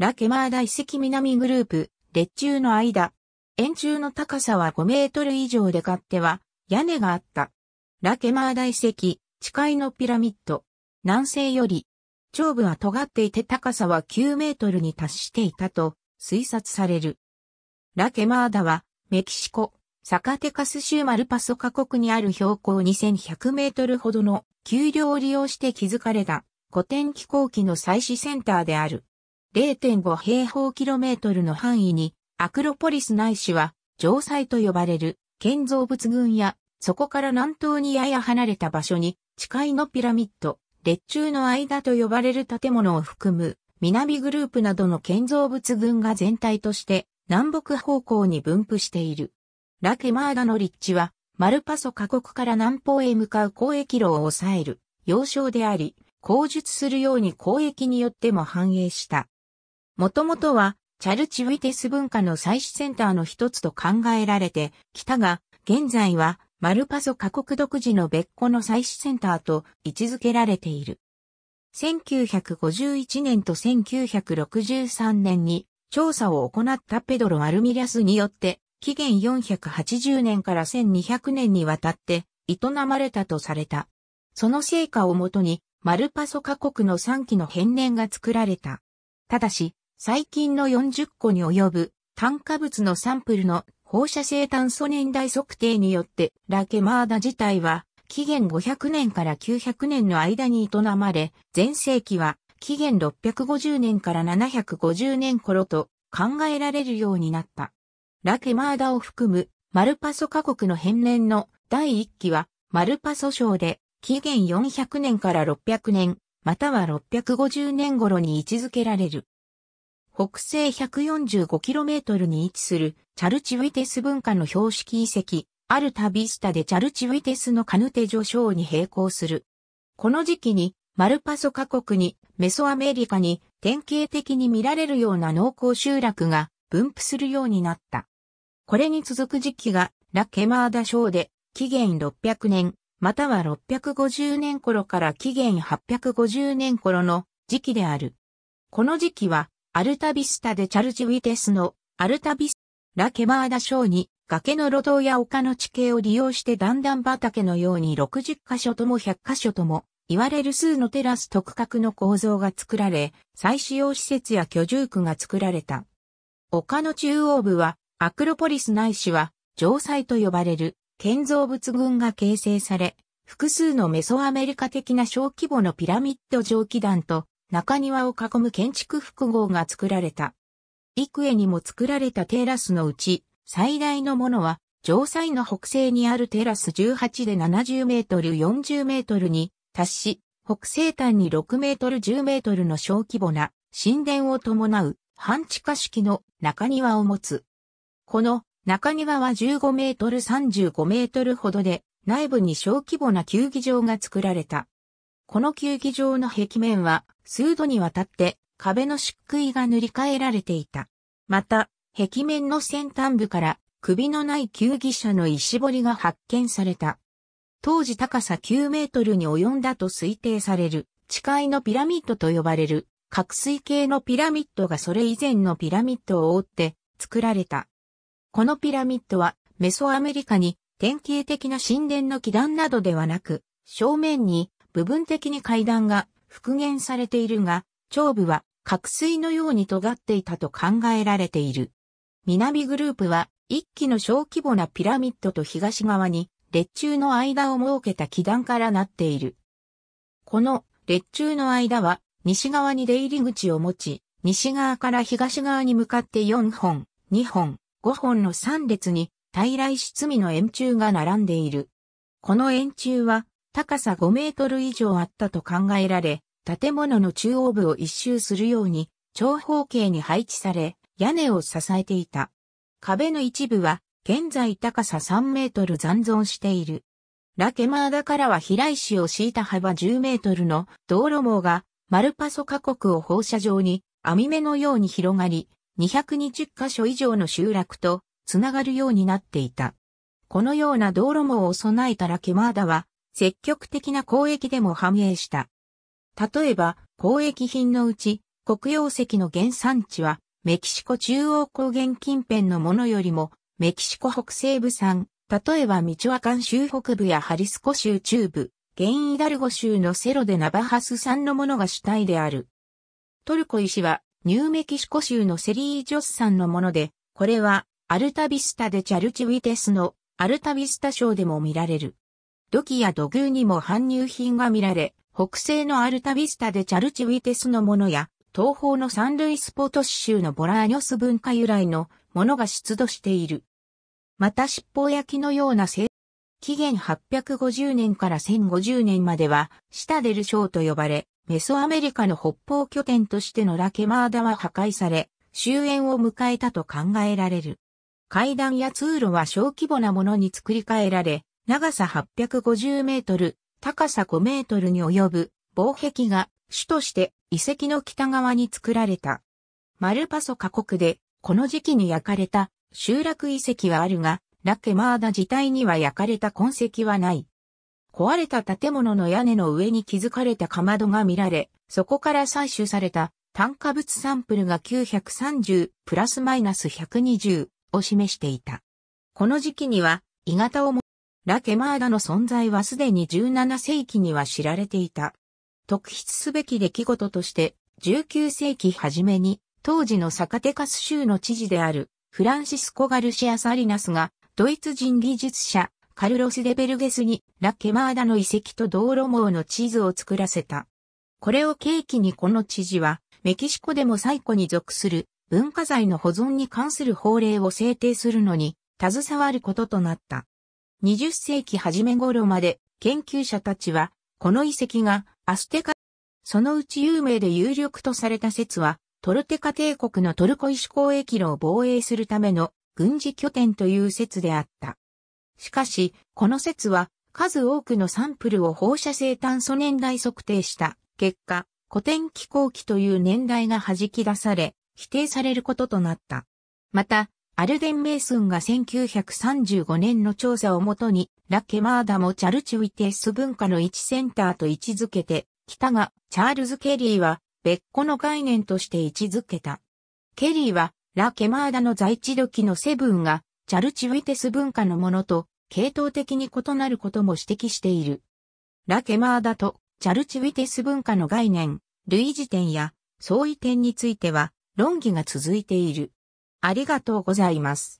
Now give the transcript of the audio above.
ラケマー大石南グループ、列柱の間。円柱の高さは5メートル以上で勝ては、屋根があった。ラケマー大石、地界のピラミッド。南西より、頂部は尖っていて高さは9メートルに達していたと推察される。ラケマーダは、メキシコ、サカテカス州マルパソカ国にある標高2100メートルほどの丘陵を利用して築かれた古典気候機の採取センターである。0.5平方キロメートルの範囲に、アクロポリスないしは、城塞と呼ばれる建造物群や、そこから南東にやや離れた場所に、地いのピラミッド、列柱の間と呼ばれる建物を含む、南グループなどの建造物群が全体として南北方向に分布している。ラケマーダの立地は、マルパソ過国から南方へ向かう交易路を抑える、要衝であり、口述するように交易によっても繁栄した。もともとは、チャルチウィテス文化の祭祀センターの一つと考えられてきたが、現在は、マルパソ家国独自の別個の祭祀センターと位置づけられている。1951年と1963年に調査を行ったペドロ・アルミリアスによって、紀元480年から1200年にわたって営まれたとされた。その成果をもとに、マルパソ家国の3期の変年が作られた。ただし、最近の40個に及ぶ炭化物のサンプルの放射性炭素年代測定によってラケマーダ自体は紀元500年から900年の間に営まれ、前世紀は紀元650年から750年頃と考えられるようになった。ラケマーダを含むマルパソ家国の変年の第1期はマルパソ省で紀元400年から600年、または650年頃に位置づけられる。北西 145km に位置するチャルチウィテス文化の標識遺跡、アルタビスタでチャルチウィテスのカヌテ上昇に並行する。この時期に、マルパソ各国に、メソアメリカに、典型的に見られるような農耕集落が分布するようになった。これに続く時期が、ラ・ケマーダ省で、紀元600年、または650年頃から紀元850年頃の時期である。この時期は、アルタビスタでチャルジウィテスのアルタビスラケマーダ省に崖の路頭や丘の地形を利用して段々畑のように60箇所とも100箇所とも言われる数のテラス特格の構造が作られ、再使用施設や居住区が作られた。丘の中央部はアクロポリスないしは城塞と呼ばれる建造物群が形成され、複数のメソアメリカ的な小規模のピラミッド蒸気団と中庭を囲む建築複合が作られた。幾重にも作られたテラスのうち、最大のものは、城西の北西にあるテラス18で70メートル40メートルに達し、北西端に6メートル10メートルの小規模な神殿を伴う半地下式の中庭を持つ。この中庭は15メートル35メートルほどで内部に小規模な球技場が作られた。この球技場の壁面は数度にわたって壁の漆喰が塗り替えられていた。また、壁面の先端部から首のない球技者の石彫りが発見された。当時高さ9メートルに及んだと推定される、地界のピラミッドと呼ばれる、角水系のピラミッドがそれ以前のピラミッドを覆って作られた。このピラミッドはメソアメリカに典型的な神殿の基壇などではなく、正面に部分的に階段が復元されているが、上部は角水のように尖っていたと考えられている。南グループは一機の小規模なピラミッドと東側に列柱の間を設けた基段からなっている。この列柱の間は西側に出入り口を持ち、西側から東側に向かって4本、2本、5本の3列に、大来室身の円柱が並んでいる。この円柱は、高さ5メートル以上あったと考えられ、建物の中央部を一周するように長方形に配置され、屋根を支えていた。壁の一部は現在高さ3メートル残存している。ラケマーダからは平石を敷いた幅10メートルの道路網がマルパソ加国を放射状に網目のように広がり、220カ所以上の集落とつながるようになっていた。このような道路網を備えたラケマーダは積極的な交易でも反映した。例えば、交易品のうち、黒曜石の原産地は、メキシコ中央高原近辺のものよりも、メキシコ北西部産、例えばミチュアカン州北部やハリスコ州中部、ンイダルゴ州のセロでナバハス産のものが主体である。トルコ石は、ニューメキシコ州のセリージョス産のもので、これは、アルタビスタでチャルチウィテスのアルタビスタ省でも見られる。土器や土偶にも搬入品が見られ、北西のアルタビスタでチャルチウィテスのものや、東方のサンルイスポト州のボラーニョス文化由来のものが出土している。また尻尾焼きのような製紀元850年から1050年までは、シタデルーと呼ばれ、メソアメリカの北方拠点としてのラケマーダは破壊され、終焉を迎えたと考えられる。階段や通路は小規模なものに作り変えられ、長さ850メートル、高さ5メートルに及ぶ防壁が主として遺跡の北側に作られた。マルパソ過酷で、この時期に焼かれた集落遺跡はあるが、ラケマーダ自体には焼かれた痕跡はない。壊れた建物の屋根の上に築かれたかまどが見られ、そこから採取された炭化物サンプルが930プラスマイナス120を示していた。この時期には、鋳型をラ・ケマーダの存在はすでに17世紀には知られていた。特筆すべき出来事として、19世紀初めに、当時のサカテカス州の知事である、フランシスコ・ガルシアサリナスが、ドイツ人技術者、カルロス・デベルゲスに、ラ・ケマーダの遺跡と道路網の地図を作らせた。これを契機にこの知事は、メキシコでも最古に属する文化財の保存に関する法令を制定するのに、携わることとなった。20世紀初め頃まで研究者たちは、この遺跡がアステカ、そのうち有名で有力とされた説は、トルテカ帝国のトルコイシ交易路を防衛するための軍事拠点という説であった。しかし、この説は数多くのサンプルを放射性炭素年代測定した結果、古典気候期という年代が弾き出され、否定されることとなった。また、アルデン・メイスンが1935年の調査をもとに、ラ・ケマーダもチャルチュイテス文化の一センターと位置づけて、北がチャールズ・ケリーは別個の概念として位置づけた。ケリーは、ラ・ケマーダの在地時のセブンが、チャルチュイテス文化のものと、系統的に異なることも指摘している。ラ・ケマーダと、チャルチュイテス文化の概念、類似点や、相違点については、論議が続いている。ありがとうございます。